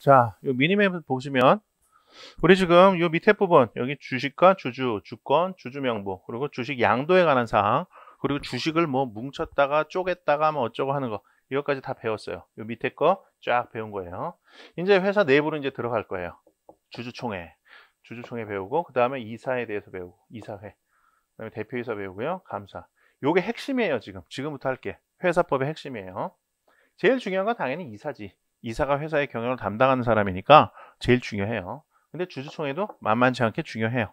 자, 요 미니맵 보시면 우리 지금 이 밑에 부분 여기 주식과 주주, 주권, 주주명부 그리고 주식 양도에 관한 사항 그리고 주식을 뭐 뭉쳤다가 쪼갰다가 뭐 어쩌고 하는 거 이것까지 다 배웠어요. 요 밑에 거 쫙 배운 거예요. 이제 회사 내부로 이제 들어갈 거예요. 주주총회, 주주총회 배우고 그 다음에 이사에 대해서 배우고 이사회, 그 다음에 대표이사 배우고요. 감사. 요게 핵심이에요 지금. 지금부터 할게. 회사법의 핵심이에요. 제일 중요한 건 당연히 이사지. 이사가 회사의 경영을 담당하는 사람이니까 제일 중요해요. 근데 주주총회도 만만치 않게 중요해요.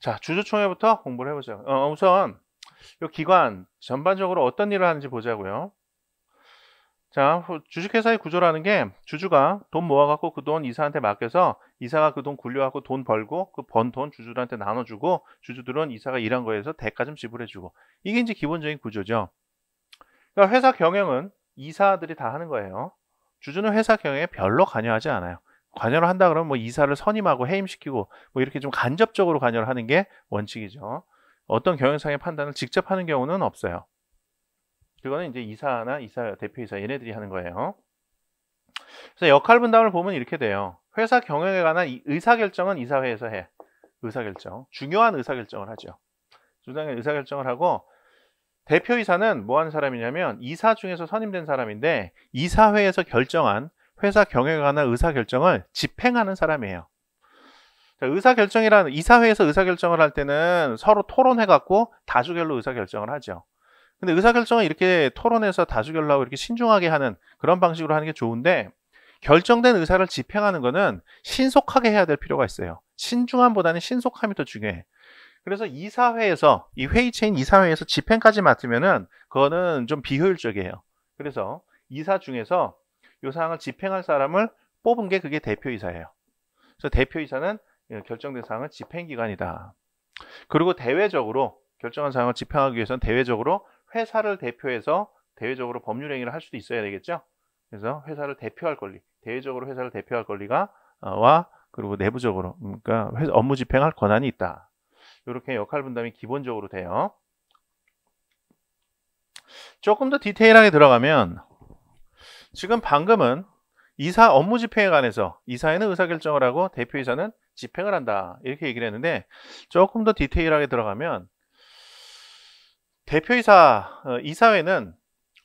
자, 주주총회부터 공부를 해보죠. 어, 우선 이 기관 전반적으로 어떤 일을 하는지 보자고요. 자, 주식회사의 구조라는 게 주주가 돈 모아갖고 그 돈 이사한테 맡겨서 이사가 그 돈 굴려갖고 돈 벌고 그 번 돈 주주들한테 나눠주고 주주들은 이사가 일한 거에서 대가 좀 지불해주고 이게 이제 기본적인 구조죠. 그러니까 회사 경영은 이사들이 다 하는 거예요. 주주는 회사 경영에 별로 관여하지 않아요. 관여를 한다 그러면 뭐 이사를 선임하고 해임시키고 뭐 이렇게 좀 간접적으로 관여를 하는 게 원칙이죠. 어떤 경영상의 판단을 직접 하는 경우는 없어요. 그거는 이제 이사나 이사 대표이사 얘네들이 하는 거예요. 그래서 역할 분담을 보면 이렇게 돼요. 회사 경영에 관한 의사결정은 이사회에서 해. 의사결정. 중요한 의사결정을 하죠. 주요의 의사결정을 하고 대표이사는 뭐 하는 사람이냐면 이사 중에서 선임된 사람인데 이사회에서 결정한 회사 경영에 관한 의사결정을 집행하는 사람이에요. 자, 의사결정이란 이사회에서 의사결정을 할 때는 서로 토론해 갖고 다수결로 의사결정을 하죠. 근데 의사결정은 이렇게 토론해서 다수결로 하고 이렇게 신중하게 하는 그런 방식으로 하는 게 좋은데 결정된 의사를 집행하는 거는 신속하게 해야 될 필요가 있어요. 신중함보다는 신속함이 더 중요해. 그래서 이사회에서 이 회의체인 이사회에서 집행까지 맡으면은 그거는 좀 비효율적이에요. 그래서 이사 중에서 요 사항을 집행할 사람을 뽑은 게 그게 대표이사예요. 그래서 대표이사는 예, 결정된 사항을 집행기관이다. 그리고 대외적으로 결정한 사항을 집행하기 위해서는 대외적으로 회사를 대표해서 대외적으로 법률 행위를 할 수도 있어야 되겠죠. 그래서 회사를 대표할 권리, 대외적으로 회사를 대표할 권리가 어, 와 그리고 내부적으로 그러니까 업무 집행할 권한이 있다. 이렇게 역할 분담이 기본적으로 돼요. 조금 더 디테일하게 들어가면 지금 방금은 이사 업무 집행에 관해서 이사에는 의사결정을 하고 대표이사는 집행을 한다 이렇게 얘기를 했는데 조금 더 디테일하게 들어가면 대표이사 어, 이사회는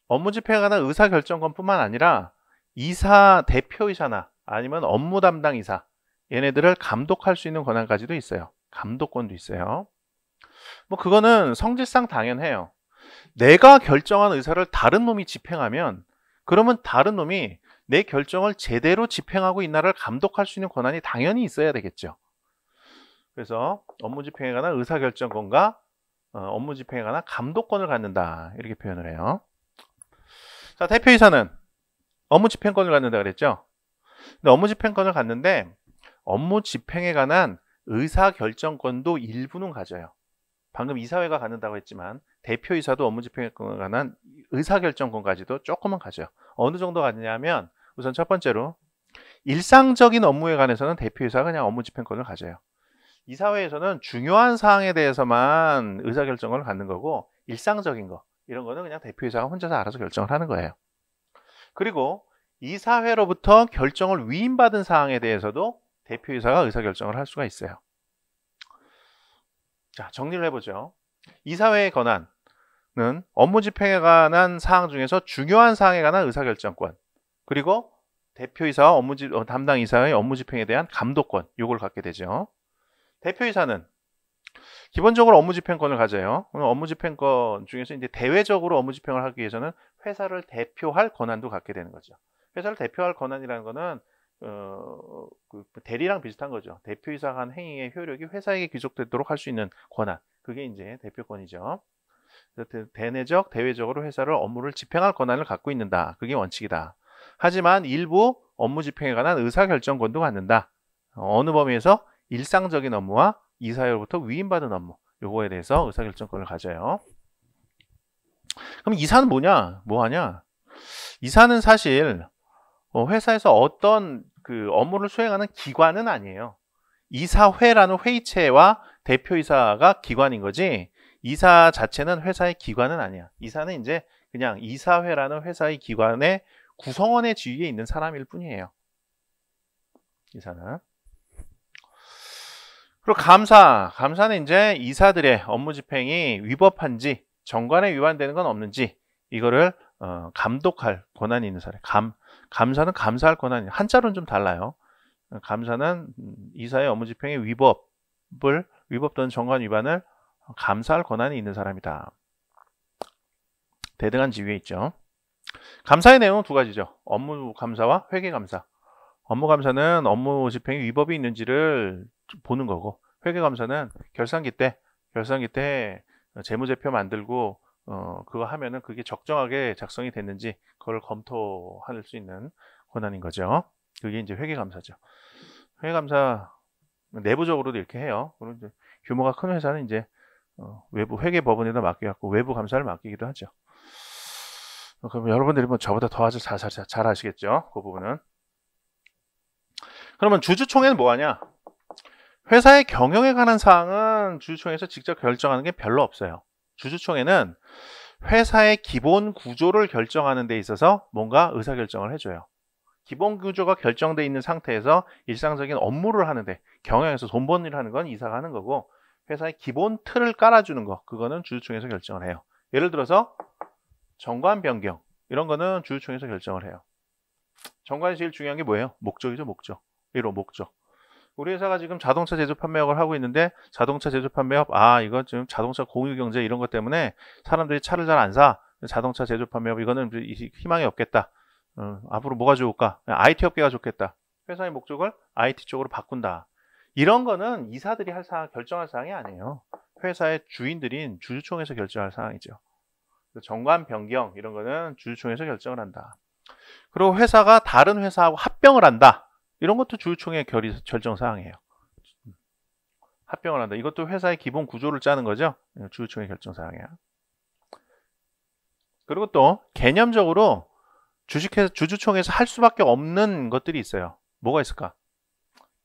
업무 집행에 관한 의사결정권뿐만 아니라 이사 대표이사나 아니면 업무 담당 이사 얘네들을 감독할 수 있는 권한까지도 있어요. 감독권도 있어요. 뭐 그거는 성질상 당연해요. 내가 결정한 의사를 다른 놈이 집행하면 그러면 다른 놈이 내 결정을 제대로 집행하고 있나를 감독할 수 있는 권한이 당연히 있어야 되겠죠. 그래서 업무 집행에 관한 의사결정권과 어, 업무 집행에 관한 감독권을 갖는다 이렇게 표현을 해요. 자 대표이사는 업무 집행권을 갖는다 그랬죠. 근데 업무 집행권을 갖는데 업무 집행에 관한 의사결정권도 일부는 가져요. 방금 이사회가 갖는다고 했지만 대표이사도 업무집행에 권 관한 의사결정권까지도 조금은 가져요. 어느 정도 가느냐면 우선 첫 번째로 일상적인 업무에 관해서는 대표이사가 그냥 업무집행권을 가져요. 이사회에서는 중요한 사항에 대해서만 의사결정권을 갖는 거고 일상적인 거 이런 거는 그냥 대표이사가 혼자서 알아서 결정을 하는 거예요. 그리고 이사회로부터 결정을 위임받은 사항에 대해서도 대표이사가 의사결정을 할 수가 있어요. 자, 정리를 해보죠. 이사회의 권한은 업무 집행에 관한 사항 중에서 중요한 사항에 관한 의사결정권, 그리고 대표이사와 업무 집, 어, 담당 이사의 업무 집행에 대한 감독권, 요걸 갖게 되죠. 대표이사는 기본적으로 업무 집행권을 가져요. 업무 집행권 중에서 이제 대외적으로 업무 집행을 하기 위해서는 회사를 대표할 권한도 갖게 되는 거죠. 회사를 대표할 권한이라는 거는 어, 어 그, 그 대리랑 비슷한 거죠. 대표이사간 행위의 효력이 회사에게 귀속되도록 할 수 있는 권한. 그게 이제 대표권이죠. 대내적, 대외적으로 회사를 업무를 집행할 권한을 갖고 있는다. 그게 원칙이다. 하지만 일부 업무 집행에 관한 의사결정권도 갖는다. 어느 범위에서 일상적인 업무와 이사회로부터 위임받은 업무. 요거에 대해서 의사결정권을 가져요. 그럼 이사는 뭐냐? 뭐하냐? 이사는 사실 어, 회사에서 어떤 그 업무를 수행하는 기관은 아니에요. 이사회라는 회의체와 대표이사가 기관인 거지 이사 자체는 회사의 기관은 아니야. 이사는 이제 그냥 이사회라는 회사의 기관의 구성원의 지위에 있는 사람일 뿐이에요. 이사는. 그리고 감사. 감사는 이제 이사들의 업무 집행이 위법한지 정관에 위반되는 건 없는지 이거를 어, 감독할 권한이 있는 사람. 감, 감사는 감사할 권한이 한자로는 좀 달라요. 감사는 이사의 업무 집행의 위법을 위법 또는 정관 위반을 감사할 권한이 있는 사람이다. 대등한 지위에 있죠. 감사의 내용은 두 가지죠. 업무 감사와 회계 감사. 업무 감사는 업무 집행에 위법이 있는지를 보는 거고 회계 감사는 결산기 때 결산기 때 재무제표 만들고 어, 그거 하면은 그게 적정하게 작성이 됐는지 그걸 검토할 수 있는 권한인 거죠. 그게 이제 회계감사죠. 회계감사 내부적으로도 이렇게 해요. 그럼 이제 규모가 큰 회사는 이제 어, 외부 회계법원에다 맡겨갖고 외부 감사를 맡기기도 하죠. 어, 그럼 여러분들이 뭐 저보다 더 아주 잘, 잘, 잘, 잘 아시겠죠? 그 부분은. 그러면 주주총회는 뭐하냐? 회사의 경영에 관한 사항은 주주총회에서 직접 결정하는 게 별로 없어요. 주주총회는 회사의 기본 구조를 결정하는 데 있어서 뭔가 의사결정을 해줘요. 기본 구조가 결정되어 있는 상태에서 일상적인 업무를 하는데 경영에서 돈 버는 일을 하는 건 이사가 하는 거고 회사의 기본 틀을 깔아주는 거 그거는 주주총회에서 결정을 해요. 예를 들어서 정관 변경 이런 거는 주주총회에서 결정을 해요. 정관이 제일 중요한 게 뭐예요? 목적이죠 목적. 1호 목적. 우리 회사가 지금 자동차 제조 판매업을 하고 있는데 자동차 제조 판매업 아 이거 지금 자동차 공유 경제 이런 것 때문에 사람들이 차를 잘 안 사. 자동차 제조 판매업 이거는 희망이 없겠다. 어, 앞으로 뭐가 좋을까? IT 업계가 좋겠다. 회사의 목적을 IT 쪽으로 바꾼다. 이런 거는 이사들이 할 사항, 결정할 사항이 아니에요. 회사의 주인들인 주주총에서 회 결정할 사항이죠. 정관 변경 이런 거는 주주총에서 회 결정을 한다. 그리고 회사가 다른 회사하고 합병을 한다. 이런 것도 주주총회 결의 결정 사항이에요. 합병을 한다. 이것도 회사의 기본 구조를 짜는 거죠. 예, 주주총회 결정 사항이야. 그리고 또 개념적으로 주식회사 주주총회에서 할 수밖에 없는 것들이 있어요. 뭐가 있을까?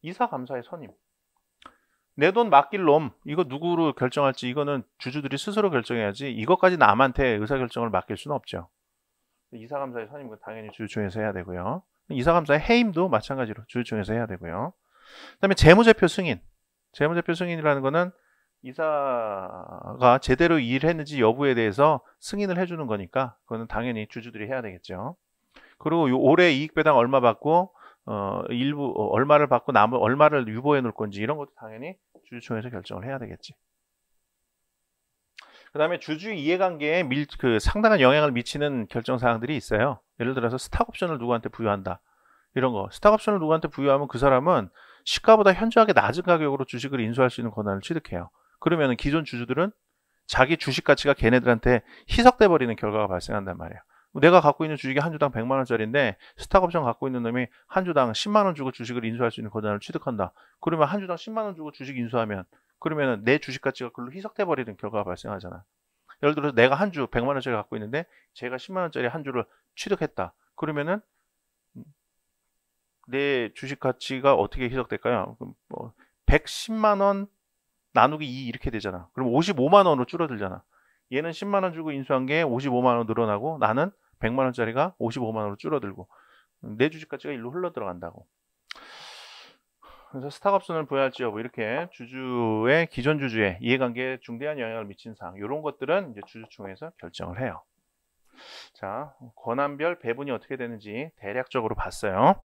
이사 감사의 선임. 내 돈 맡길 놈 이거 누구로 결정할지 이거는 주주들이 스스로 결정해야지 이것까지 남한테 의사결정을 맡길 수는 없죠. 이사 감사의 선임은 당연히 주주총회에서 해야 되고요. 이사감사의 해임도 마찬가지로 주주총에서 회 해야 되고요. 그 다음에 재무제표 승인. 재무제표 승인이라는 거는 이사가 제대로 일했는지 을 여부에 대해서 승인을 해주는 거니까 그거는 당연히 주주들이 해야 되겠죠. 그리고 올해 이익배당 얼마 받고 어, 일부 어, 얼마를 받고 남은 얼마를 유보해 놓을 건지 이런 것도 당연히 주주총에서 회 결정을 해야 되겠지. 그다음에 주주 이해관계에 밀, 그 상당한 영향을 미치는 결정 사항들이 있어요. 예를 들어서 스탁 옵션을 누구한테 부여한다. 이런 거. 스탁 옵션을 누구한테 부여하면 그 사람은 시가보다 현저하게 낮은 가격으로 주식을 인수할 수 있는 권한을 취득해요. 그러면 기존 주주들은 자기 주식 가치가 걔네들한테 희석돼 버리는 결과가 발생한단 말이에요. 내가 갖고 있는 주식이 한 주당 100만 원짜리인데 스탁옵션 갖고 있는 놈이 한 주당 10만 원 주고 주식을 인수할 수 있는 권한을 취득한다. 그러면 한 주당 10만 원 주고 주식 인수하면 그러면 내 주식 가치가 그걸로 희석돼 버리는 결과가 발생하잖아. 예를 들어서 내가 한 주 100만 원짜리 갖고 있는데 제가 10만 원짜리 한 주를 취득했다. 그러면은 내 주식 가치가 어떻게 희석될까요? 뭐 110만 원 나누기 2 이렇게 되잖아. 그럼 55만 원으로 줄어들잖아. 얘는 10만 원 주고 인수한 게 55만 원 늘어나고 나는 100만 원짜리가 55만 원으로 줄어들고 내 주식 가치가 일로 흘러 들어간다고. 그래서 스타업선을 부여할지 여부 뭐 이렇게 주주의 기존 주주의 이해관계에 중대한 영향을 미친 사항 이런 것들은 이제 주주총회에서 결정을 해요. 자 권한별 배분이 어떻게 되는지 대략적으로 봤어요.